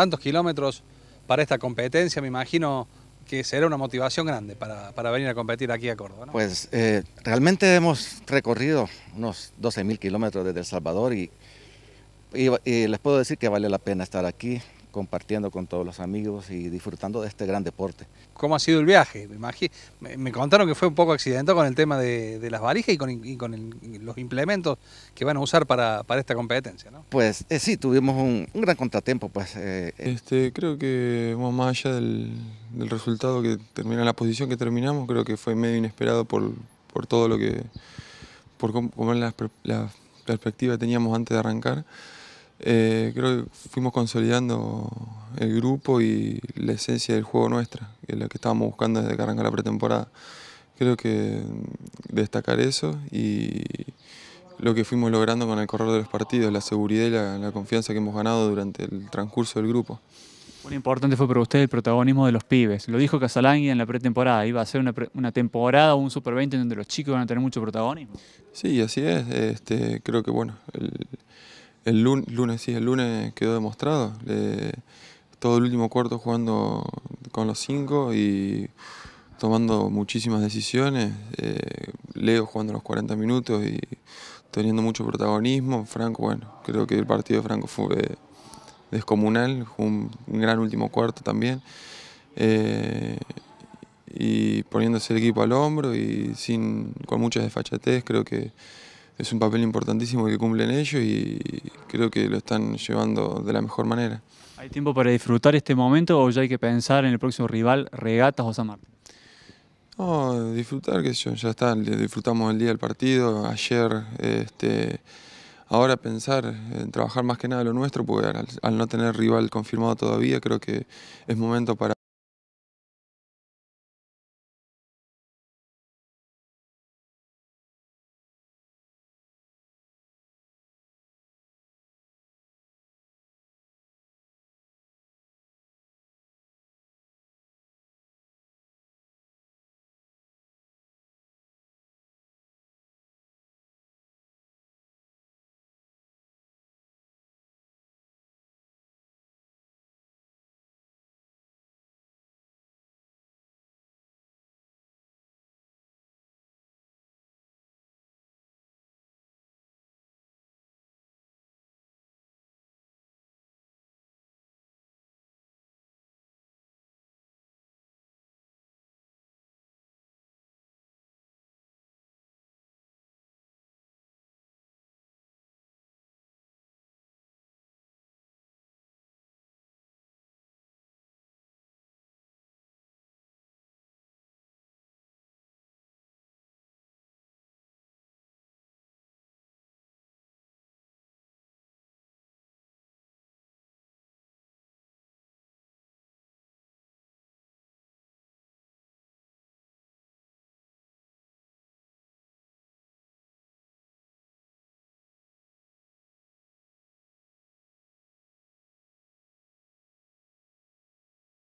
tantos kilómetros para esta competencia, me imagino que será una motivación grande para, venir a competir aquí a Córdoba. Pues eh, realmente hemos recorrido unos 12.000 kilómetros desde El Salvador y les puedo decir que vale la pena estar aquí compartiendo con todos los amigos y disfrutando de este gran deporte. ¿Cómo ha sido el viaje? Me, me contaron que fue un poco accidentado con el tema de, las valijas y con, los implementos que van a usar para, esta competencia, ¿no? Pues eh, sí, tuvimos un, gran contratiempo. Pues, eh, eh. este, creo que vamos más allá del, resultado que termina, la posición que terminamos, creo que fue medio inesperado por, todo lo que, por cómo, la, la perspectiva que teníamos antes de arrancar. Eh, creo que fuimos consolidando el grupo y la esencia del juego nuestra, que es lo que estábamos buscando desde que arranca la pretemporada. Creo que mm, destacar eso y lo que fuimos logrando con el correr de los partidos, la seguridad y la, confianza que hemos ganado durante el transcurso del grupo. Muy importante fue para usted el protagonismo de los pibes. Lo dijo Casalangui en la pretemporada, iba a ser una, temporada o un Super 20 en donde los chicos van a tener mucho protagonismo. Sí, así es. Este, creo que bueno, el, el lunes, sí, el lunes quedó demostrado. todo el último cuarto jugando con los cinco y tomando muchísimas decisiones. Eh, Leo jugando los 40 minutos y teniendo mucho protagonismo. Franco, bueno, creo que el partido de Franco fue descomunal. Fue un, gran último cuarto también. Eh, y poniéndose el equipo al hombro y sin con mucha desfachatez, creo que es un papel importantísimo que cumplen ellos y creo que lo están llevando de la mejor manera. ¿Hay tiempo para disfrutar este momento o ya hay que pensar en el próximo rival, Regatas o Samar? disfrutar, que ya está, disfrutamos el día del partido, ayer, este, ahora pensar en trabajar más que nada lo nuestro, porque al no tener rival confirmado todavía, creo que es momento para...